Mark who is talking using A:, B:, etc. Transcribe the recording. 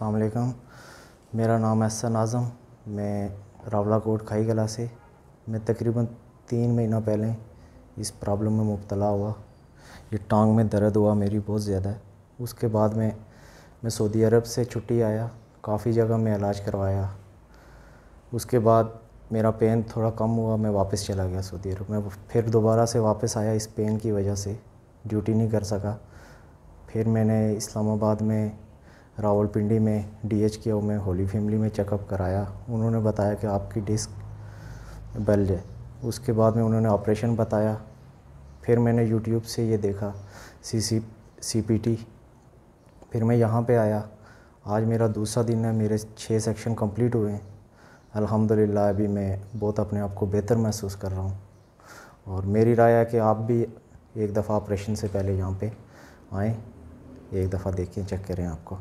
A: अस्सलाम वालेकुम मेरा नाम एहसन आज़म मैं रावला कोट खाई गला से मैं तकरीबन तीन महीना पहले इस प्रॉब्लम में मुबतला हुआ ये टांग में दर्द हुआ मेरी बहुत ज़्यादा उसके बाद में मैं सऊदी अरब से छुट्टी आया काफ़ी जगह मैं इलाज करवाया उसके बाद मेरा पेन थोड़ा कम हुआ मैं वापस चला गया सऊदी अरब मैं फिर दोबारा से वापस आया इस पेन की वजह से ड्यूटी नहीं कर सका फिर मैंने इस्लामाबाद में रावलपिंडी में डी के ओ में होली फैमिली में चेकअप कराया उन्होंने बताया कि आपकी डिस्क बल्ज है उसके बाद में उन्होंने ऑपरेशन बताया फिर मैंने यूट्यूब से ये देखा सी सी सी पी टी फिर मैं यहाँ पे आया आज मेरा दूसरा दिन है मेरे छः सेक्शन कंप्लीट हुए हैं अल्हम्दुलिल्लाह अभी मैं बहुत अपने आप को बेहतर महसूस कर रहा हूँ और मेरी राय है कि आप भी एक दफ़ा ऑपरेशन से पहले यहाँ पे आएँ एक दफ़ा देखें चेक करें आपको